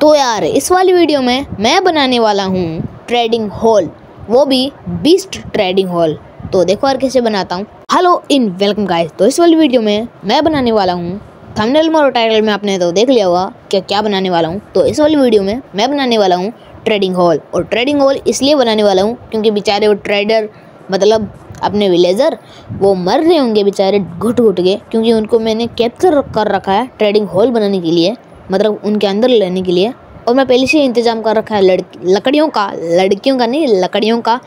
तो यार इस वाली वीडियो में मैं बनाने वाला हूँ ट्रेडिंग हॉल वो भी बीस्ट ट्रेडिंग हॉल तो देखो यार कैसे बनाता हूँ हेलो इन वेलकम गाइस तो इस वाली वीडियो में मैं बनाने वाला हूँ थंबनेल में और टाइटल में आपने तो देख लिया होगा कि क्या बनाने वाला हूँ तो इस वाली वीडियो में मैं बनाने वाला हूँ ट्रेडिंग हॉल और ट्रेडिंग हॉल इसलिए बनाने वाला हूँ क्योंकि बेचारे वो ट्रेडर मतलब अपने विलेजर वो मर रहे होंगे बेचारे घुट घुट के क्योंकि उनको मैंने कैप्चर कर रखा है ट्रेडिंग हॉल बनाने के लिए मतलब उनके अंदर लेने के लिए और मैं पहले से इंतज़ाम कर रखा है लड़की लकड़ियों का लड़कियों का नहीं लकड़ियों का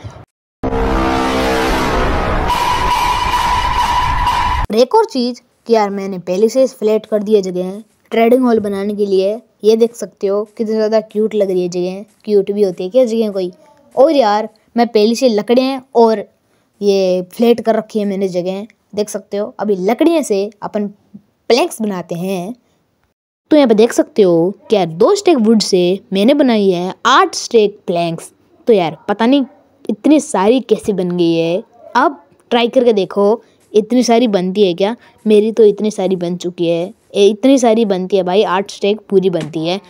एक और चीज़ कि यार मैंने पहले से फ्लैट कर दिया जगह ट्रेडिंग हॉल बनाने के लिए ये देख सकते हो कितनी ज़्यादा क्यूट लग रही है जगह क्यूट भी होती है क्या जगह कोई और यार मैं पहले से लकड़ियाँ और ये फ्लैट कर रखी है मैंने जगह देख सकते हो अभी लकड़ियों से अपन प्लैंक्स बनाते हैं तो यहाँ पर देख सकते हो क्या दो स्टेक वुड से मैंने बनाई है आठ स्टेक प्लैंक्स तो यार पता नहीं इतनी सारी कैसे बन गई है अब ट्राई करके देखो इतनी सारी बनती है क्या मेरी तो इतनी सारी बन चुकी है इतनी सारी बनती है भाई आठ स्टेक पूरी बनती है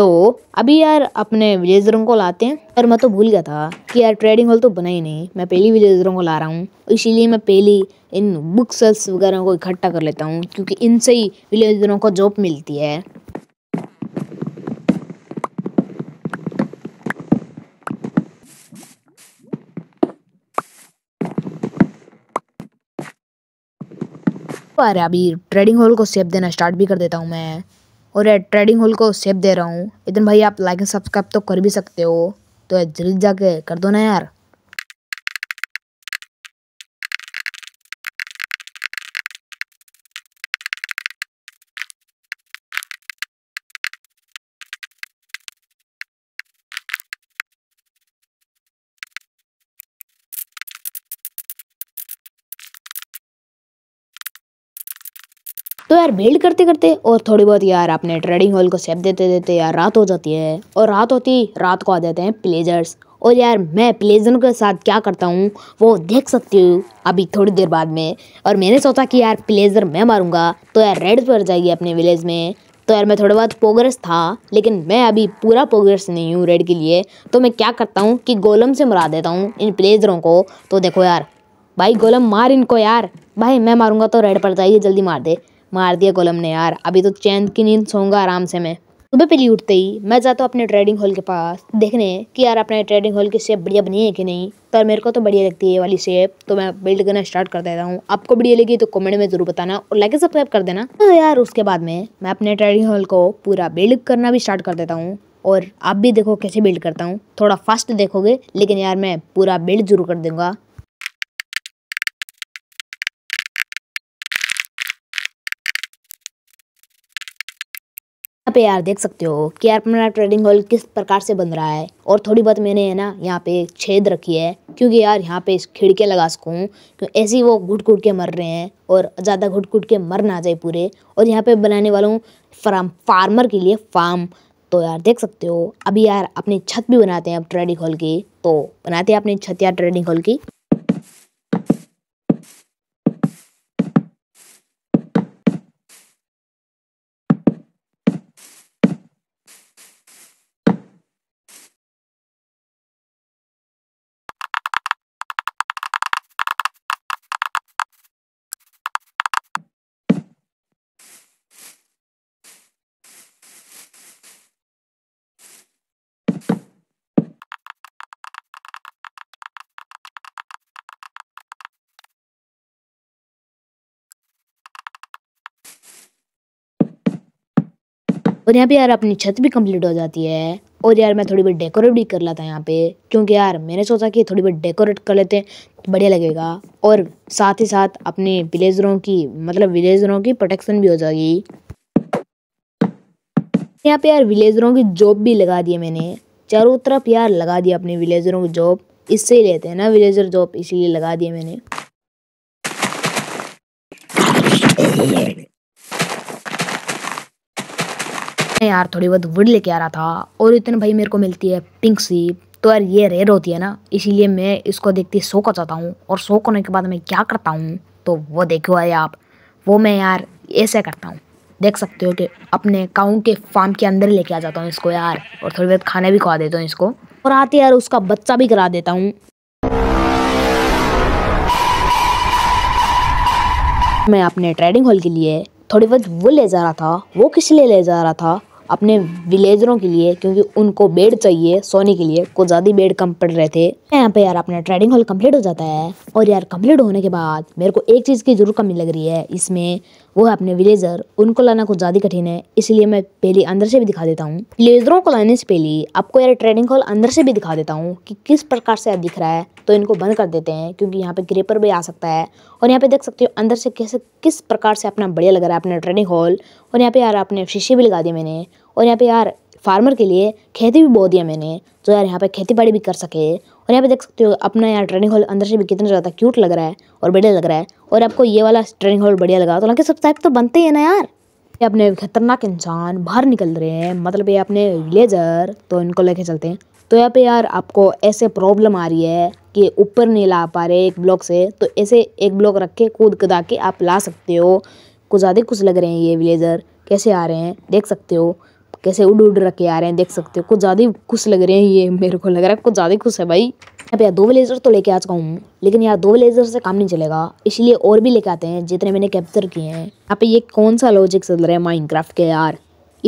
तो अभी यार अपने विजेजरों को लाते हैं पर मैं तो भूल गया था कि यार ट्रेडिंग हॉल तो बना ही नहीं मैं पहली विजेजरों को ला रहा हूँ इसीलिए मैं पहली इन बुक सेल्स वगैरह को इकट्ठा कर लेता हूँ क्योंकि इनसे ही विलेजरों को जॉब मिलती है अरे अभी ट्रेडिंग हॉल को सेप देना स्टार्ट भी कर देता हूँ मैं और ये ट्रेडिंग होल को सेप दे रहा हूँ इतन भाई आप लाइक एंड सब्सक्राइब तो कर भी सकते हो तो जल्दी जाके कर दो ना यार तो यार बिल्ड करते करते और थोड़ी बहुत यार अपने ट्रेडिंग हॉल को सेप देते देते यार रात हो जाती है और रात होती रात को आ जाते हैं प्लेजर्स और यार मैं प्लेजर के साथ क्या करता हूँ वो देख सकती हूँ अभी थोड़ी देर बाद में और मैंने सोचा कि यार प्लेजर मैं मारूँगा तो यार रेड पर जाएगी अपने विलेज में तो यार मैं थोड़ा बहुत प्रोग्रेस था लेकिन मैं अभी पूरा प्रोग्रेस नहीं हूँ रेड के लिए तो मैं क्या करता हूँ कि गोलम से मरा देता हूँ इन प्लेजरों को तो देखो यार भाई गोलम मार इनको यार भाई मैं मारूंगा तो रेड पर जाइए जल्दी मार दे मार दिया गोलम ने यार अभी तो चैन की नींद सोऊंगा आराम से मैं सुबह पहली उठते ही मैं जाता हूँ अपने ट्रेडिंग हॉल के पास देखने कि यार अपने ट्रेडिंग हॉल की शेप बढ़िया बनी है कि नहीं पर मेरे को तो बढ़िया लगती है ये वाली शेप तो मैं बिल्ड करना स्टार्ट कर देता हूँ आपको बढ़िया लगी तो कमेंट में जरूर बताना और लाइक सब्सक्राइब कर देना तो यार उसके बाद में मैं अपने ट्रेडिंग हॉल को पूरा बिल्ड करना भी स्टार्ट कर देता हूँ और आप भी देखो कैसे बिल्ड करता हूँ थोड़ा फास्ट देखोगे लेकिन यार मैं पूरा बिल्ड जरूर कर दूंगा यहाँ पे यार देख सकते हो कि यार अपना ट्रेडिंग हॉल किस प्रकार से बन रहा है और थोड़ी बहुत मैंने है ना यहाँ पे छेद रखी है क्योंकि यार यहाँ पे खिड़के लगा सकूँ ऐसे ही वो घुट घुट के मर रहे हैं और ज़्यादा घुट घुट के मर ना जाए पूरे और यहाँ पे बनाने वाला हूँ फार्म फार्मर के लिए फार्म तो यार देख सकते हो अभी यार अपनी छत भी बनाते हैं अब ट्रेडिंग हॉल की तो बनाते हैं अपनी छत यार ट्रेडिंग हॉल की और यहाँ पे यार अपनी छत भी कंप्लीट हो जाती है और यार मैं थोड़ी बहुत डेकोरेट भी कर लाता यहाँ पे क्योंकि यार मैंने सोचा कि थोड़ी बहुत डेकोरेट कर लेते हैं बढ़िया लगेगा और साथ ही साथ अपने विलेजरों की मतलब विलेजरों की प्रोटेक्शन भी हो जाएगी यहाँ पे यार विलेजरों की जॉब भी लगा दी मैंने चारों तरफ यार लगा दिया अपने विलेजरों की जॉब इससे ही लेते हैं ना विलेजर जॉब इसीलिए लगा दिया मैंने मैं यार थोड़ी बहुत वुड लेके आ रहा था और इतने भाई मेरे को मिलती है पिंक सी तो यार ये रेयर होती है ना इसीलिए मैं इसको देखती सो कर जाता हूँ और सो होने के बाद मैं क्या करता हूँ तो वो देखो आए आप वो मैं यार ऐसे करता हूँ देख सकते हो कि अपने काऊ के फार्म के अंदर लेके आ जाता हूँ इसको यार और थोड़ी बहुत खाना भी खवा देता हूँ इसको और आते यार उसका बच्चा भी करा देता हूँ मैं अपने ट्रेडिंग हॉल के लिए थोड़ी बहुत वो ले जा रहा था वो किस लिए ले जा रहा था अपने विलेजरों के लिए क्योंकि उनको बेड चाहिए सोने के लिए कुछ ज़्यादा बेड कम पड़ रहे थे यहाँ पे यार अपना ट्रेडिंग हॉल कंप्लीट हो जाता है और यार कंप्लीट होने के बाद मेरे को एक चीज़ की जरूर कमी लग रही है इसमें वो है अपने विलेजर उनको लाना कुछ ज़्यादा कठिन है इसलिए मैं पहले अंदर से भी दिखा देता हूँ विलेजरों को लाने से पहले आपको यार ट्रेडिंग हॉल अंदर से भी दिखा देता हूँ कि किस प्रकार से दिख रहा है तो इनको बंद कर देते हैं क्योंकि यहाँ पे क्रेपर भी आ सकता है और यहाँ पे देख सकते हो अंदर से कैसे किस प्रकार से अपना बढ़िया लग रहा है अपना ट्रेनिंग हॉल और यहाँ पे यार अपने शीशे भी लगा दिए मैंने और यहाँ पे यार फार्मर के लिए खेती भी बो दिया मैंने जो यार यहाँ पे खेती बाड़ी भी कर सके और यहाँ पे देख सकते हो अपना यार ट्रेनिंग हॉल अंदर से भी कितना ज़्यादा क्यूट लग रहा है और बढ़िया लग रहा है और आपको ये वाला ट्रेनिंग हॉल बढ़िया लगा तो सब सब्सक्राइब तो बनते ही है ना यार ये अपने खतरनाक इंसान बाहर निकल रहे हैं मतलब ये अपने विलेजर तो इनको लेके चलते हैं तो यहाँ पे यार आपको ऐसे प्रॉब्लम आ रही है कि ऊपर नहीं ला पा रहे एक ब्लॉक से तो ऐसे एक ब्लॉक रख के कूद कदा के आप ला सकते हो कुछ ज़्यादा कुछ लग रहे हैं ये विलेजर कैसे आ रहे हैं देख सकते हो कैसे उड़ उड़ रखे आ रहे हैं देख सकते हो कुछ ज़्यादा ही खुश लग रहे हैं ये मेरे को लग रहा है कुछ ज़्यादा ही खुश है भाई अब यार दो ब्लेजर तो लेके आ चुका हूँ लेकिन यार दो ब्लेजर से काम नहीं चलेगा इसलिए और भी लेके आते हैं जितने मैंने कैप्चर किए हैं यहाँ पे ये कौन सा लॉजिक चल रहा है माइनक्राफ्ट के यार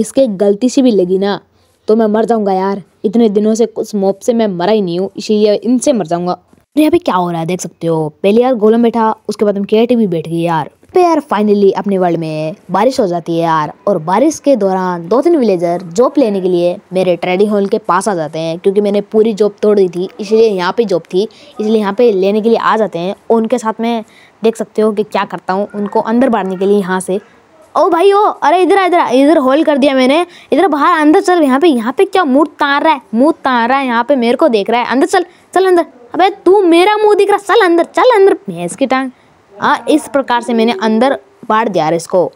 इसके गलती से भी लगी ना तो मैं मर जाऊंगा यार इतने दिनों से कुछ मोब से मैं मरा ही नहीं हूँ इसीलिए इनसे मर जाऊंगा अरे यहाँ पे क्या हो रहा है देख सकते हो पहले यार गोलम बैठा उसके बाद हम केट भी बैठ गई यार पे यार फाइनली अपने वर्ल्ड में बारिश हो जाती है यार और बारिश के दौरान दो तीन विलेजर जॉब लेने के लिए मेरे ट्रेडिंग हॉल के पास आ जाते हैं क्योंकि मैंने पूरी जॉब तोड़ दी थी इसलिए यहाँ पे जॉब थी इसलिए यहाँ पे लेने के लिए आ जाते हैं और उनके साथ में देख सकते हो कि क्या करता हूँ उनको अंदर बाढ़ने के लिए यहाँ से ओ भाई ओ अरे इधर इधर इधर होल कर दिया मैंने इधर बाहर अंदर चल यहाँ पे यहाँ पे क्या मुँह तार रहा है मुँह तार रहा है यहाँ पे मेरे को देख रहा है अंदर चल चल अंदर अबे तू मेरा मुँह दिख रहा चल अंदर चल अंदर भैंस की टांग हाँ इस प्रकार से मैंने अंदर बाढ़ दिया इसको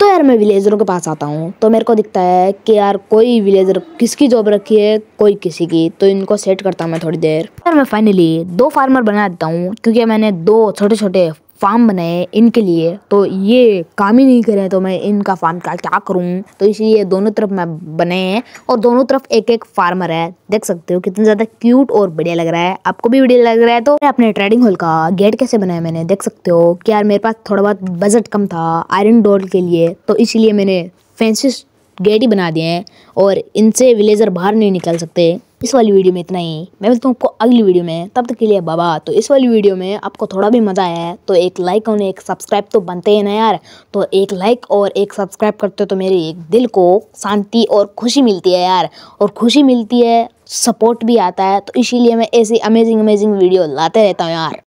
तो यार मैं विलेजरों के पास आता हूँ तो मेरे को दिखता है कि यार कोई विलेजर किसकी जॉब रखी है कोई किसी की तो इनको सेट करता हूँ मैं थोड़ी देर यार मैं फाइनली दो फार्मर बना देता हूँ क्योंकि मैंने दो छोटे छोटे फार्म बनाए इनके लिए तो ये काम ही नहीं करे तो मैं इनका फार्म का क्या करूँ तो इसलिए दोनों तरफ मैं बने हैं और दोनों तरफ एक एक फार्मर है देख सकते हो कितना ज़्यादा क्यूट और बढ़िया लग रहा है आपको भी बढ़िया लग रहा है तो अपने ट्रेडिंग हॉल का गेट कैसे बनाया मैंने देख सकते हो कि यार मेरे पास थोड़ा बहुत बजट कम था आयरन डोर के लिए तो इसलिए मैंने फैंसिस गेट ही बना दिए हैं और इनसे विलेजर बाहर नहीं निकल सकते इस वाली वीडियो में इतना ही मैं मिलता हूँ आपको अगली वीडियो में तब तक के लिए बाबा तो इस वाली वीडियो में आपको थोड़ा भी मज़ा आया है तो एक लाइक और एक सब्सक्राइब तो बनते हैं ना यार तो एक लाइक और एक सब्सक्राइब करते हो तो मेरे एक दिल को शांति और खुशी मिलती है यार और खुशी मिलती है सपोर्ट भी आता है तो इसीलिए मैं ऐसी अमेजिंग अमेजिंग वीडियो लाते रहता हूँ यार